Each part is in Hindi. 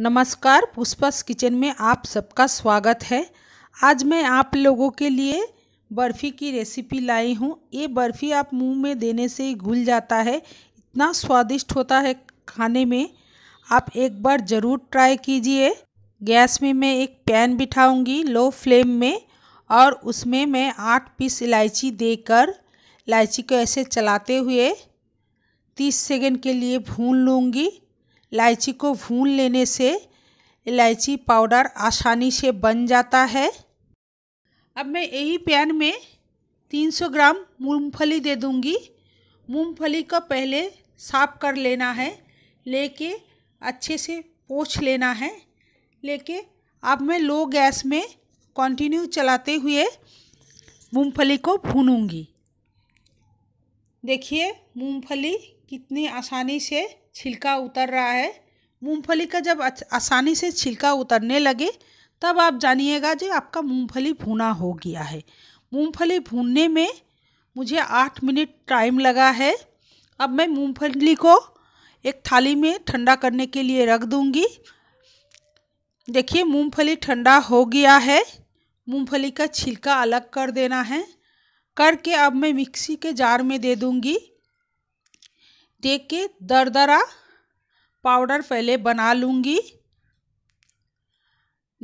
नमस्कार पुष्पस किचन में आप सबका स्वागत है आज मैं आप लोगों के लिए बर्फ़ी की रेसिपी लाई हूँ ये बर्फ़ी आप मुंह में देने से ही घुल जाता है इतना स्वादिष्ट होता है खाने में आप एक बार ज़रूर ट्राई कीजिए गैस में मैं एक पैन बिठाऊंगी लो फ्लेम में और उसमें मैं आठ पीस इलायची देकर इलायची को ऐसे चलाते हुए तीस सेकेंड के लिए भून लूँगी इलायची को भून लेने से इलायची पाउडर आसानी से बन जाता है अब मैं यही पैन में 300 ग्राम मूंगफली दे दूंगी मूंगफली को पहले साफ कर लेना है लेके अच्छे से पोछ लेना है लेके अब मैं लो गैस में कंटिन्यू चलाते हुए मूंगफली को भूनूंगी देखिए मूंगफली कितनी आसानी से छिलका उतर रहा है मूंगफली का जब आसानी से छिलका उतरने लगे तब आप जानिएगा जी आपका मूंगफली भुना हो गया है मूंगफली भूनने में मुझे आठ मिनट टाइम लगा है अब मैं मूंगफली को एक थाली में ठंडा करने के लिए रख दूंगी देखिए मूंगफली ठंडा हो गया है मूंगफली का छिलका अलग कर देना है करके अब मैं मिक्सी के जार में दे दूंगी देख के दरदरा पाउडर पहले बना लूँगी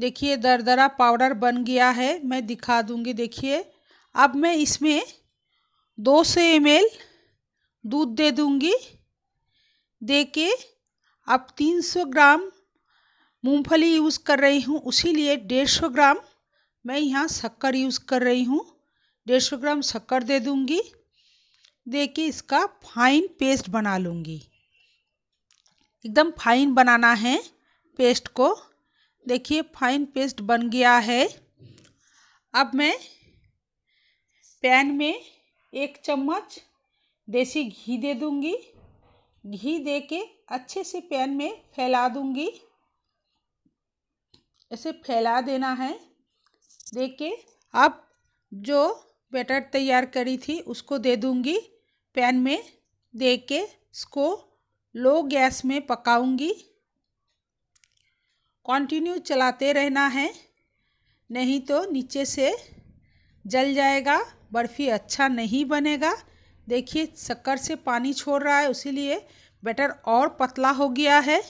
देखिए दरदरा पाउडर बन गया है मैं दिखा दूँगी देखिए अब मैं इसमें दो सौ एम दूध दे दूँगी दे के अब तीन सौ ग्राम मूंगफली यूज़ कर रही हूँ उसी लिए डेढ़ सौ ग्राम मैं यहाँ शक्कर यूज़ कर रही हूँ डेढ़ सौ ग्राम शक्कर दे दूँगी दे इसका फाइन पेस्ट बना लूँगी एकदम फाइन बनाना है पेस्ट को देखिए फाइन पेस्ट बन गया है अब मैं पैन में एक चम्मच देसी घी दे दूँगी घी दे के अच्छे से पैन में फैला दूँगी ऐसे फैला देना है देखिए अब जो बैटर तैयार करी थी उसको दे दूँगी पैन में दे के उसको लो गैस में पकाऊँगी कंटिन्यू चलाते रहना है नहीं तो नीचे से जल जाएगा बर्फ़ी अच्छा नहीं बनेगा देखिए शक्कर से पानी छोड़ रहा है उसीलिए बैटर और पतला हो गया है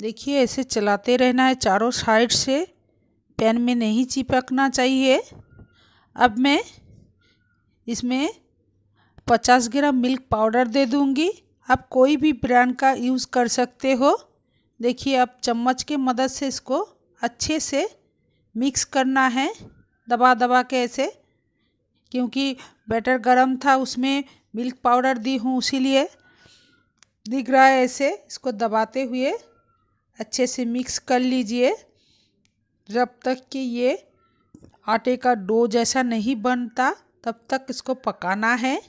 देखिए ऐसे चलाते रहना है चारों साइड से पैन में नहीं चिपकना चाहिए अब मैं इसमें पचास ग्राम मिल्क पाउडर दे दूँगी आप कोई भी ब्रांड का यूज़ कर सकते हो देखिए आप चम्मच के मदद से इसको अच्छे से मिक्स करना है दबा दबा के ऐसे क्योंकि बैटर गरम था उसमें मिल्क पाउडर दी हूँ इसीलिए दिख रहा है ऐसे इसको दबाते हुए अच्छे से मिक्स कर लीजिए जब तक कि ये आटे का डो जैसा नहीं बनता तब तक इसको पकाना है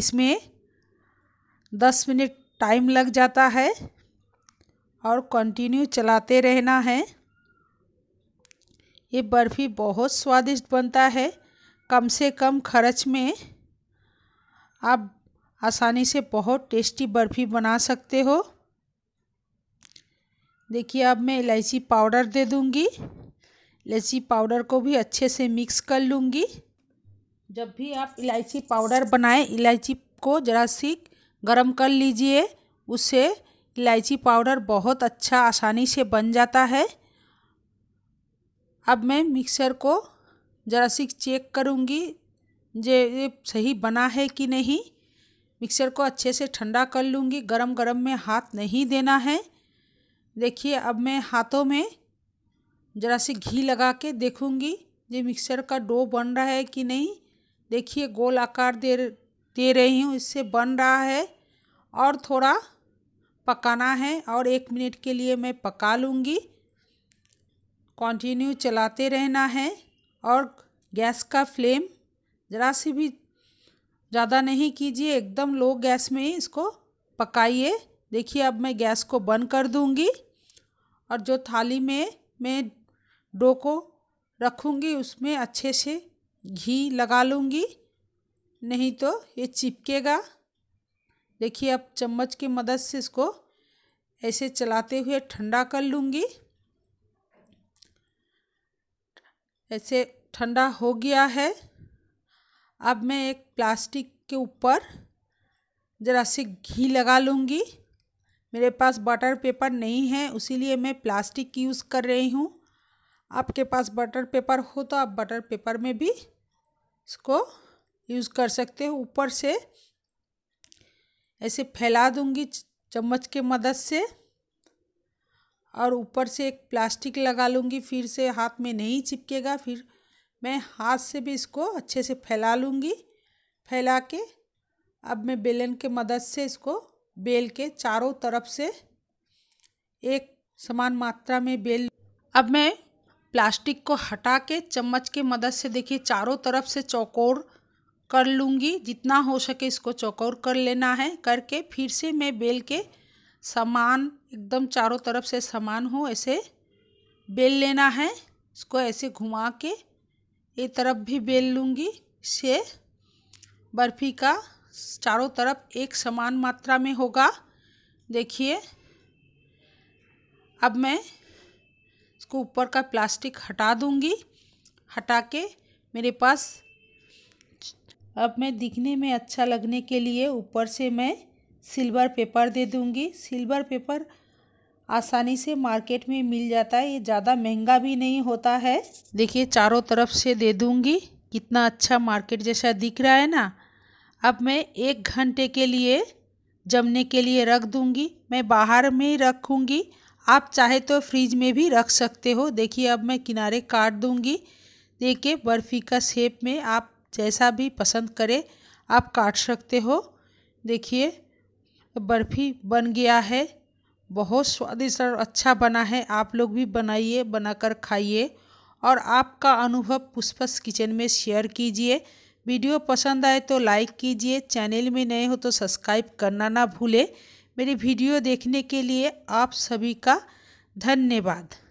इसमें दस मिनट टाइम लग जाता है और कंटिन्यू चलाते रहना है ये बर्फ़ी बहुत स्वादिष्ट बनता है कम से कम खर्च में आप आसानी से बहुत टेस्टी बर्फ़ी बना सकते हो देखिए अब मैं इलायची पाउडर दे दूँगी इलायची पाउडर को भी अच्छे से मिक्स कर लूँगी जब भी आप इलायची पाउडर बनाएं इलायची को ज़रा सी गर्म कर लीजिए उससे इलायची पाउडर बहुत अच्छा आसानी से बन जाता है अब मैं मिक्सर को ज़रा सी चेक करूँगी जे ये सही बना है कि नहीं मिक्सर को अच्छे से ठंडा कर लूँगी गरम गरम में हाथ नहीं देना है देखिए अब मैं हाथों में ज़रा से घी लगा के देखूंगी ये मिक्सर का डो बन रहा है कि नहीं देखिए गोल आकार दे दे रही हूँ इससे बन रहा है और थोड़ा पकाना है और एक मिनट के लिए मैं पका लूँगी कंटिन्यू चलाते रहना है और गैस का फ्लेम ज़रा से भी ज़्यादा नहीं कीजिए एकदम लो गैस में ही इसको पकाइए देखिए अब मैं गैस को बंद कर दूँगी और जो थाली में मैं डो को रखूँगी उसमें अच्छे से घी लगा लूँगी नहीं तो ये चिपकेगा देखिए अब चम्मच की मदद से इसको ऐसे चलाते हुए ठंडा कर लूँगी ऐसे ठंडा हो गया है अब मैं एक प्लास्टिक के ऊपर ज़रा से घी लगा लूँगी मेरे पास बटर पेपर नहीं है उसीलिए मैं प्लास्टिक यूज़ कर रही हूँ आपके पास बटर पेपर हो तो आप बटर पेपर में भी इसको यूज़ कर सकते हो ऊपर से ऐसे फैला दूंगी चम्मच के मदद से और ऊपर से एक प्लास्टिक लगा लूँगी फिर से हाथ में नहीं चिपकेगा फिर मैं हाथ से भी इसको अच्छे से फैला लूँगी फैला के अब मैं बेलन के मदद से इसको बेल के चारों तरफ से एक समान मात्रा में बेल अब मैं प्लास्टिक को हटा के चम्मच के मदद से देखिए चारों तरफ से चौकोर कर लूँगी जितना हो सके इसको चौकोर कर लेना है करके फिर से मैं बेल के समान एकदम चारों तरफ से समान हो ऐसे बेल लेना है इसको ऐसे घुमा के ये तरफ भी बेल लूँगी से बर्फ़ी का चारों तरफ एक समान मात्रा में होगा देखिए अब मैं इसको ऊपर का प्लास्टिक हटा दूँगी हटा के मेरे पास अब मैं दिखने में अच्छा लगने के लिए ऊपर से मैं सिल्वर पेपर दे दूँगी सिल्वर पेपर आसानी से मार्केट में मिल जाता है ये ज़्यादा महंगा भी नहीं होता है देखिए चारों तरफ से दे दूँगी कितना अच्छा मार्केट जैसा दिख रहा है ना अब मैं एक घंटे के लिए जमने के लिए रख दूँगी मैं बाहर में ही रखूँगी आप चाहे तो फ्रिज में भी रख सकते हो देखिए अब मैं किनारे काट दूंगी देखिए बर्फ़ी का शेप में आप जैसा भी पसंद करें आप काट सकते हो देखिए बर्फ़ी बन गया है बहुत स्वादिष्ट और अच्छा बना है आप लोग भी बनाइए बनाकर खाइए और आपका अनुभव पुष्पस किचन में शेयर कीजिए वीडियो पसंद आए तो लाइक कीजिए चैनल में नए हो तो सब्सक्राइब करना ना भूलें मेरी वीडियो देखने के लिए आप सभी का धन्यवाद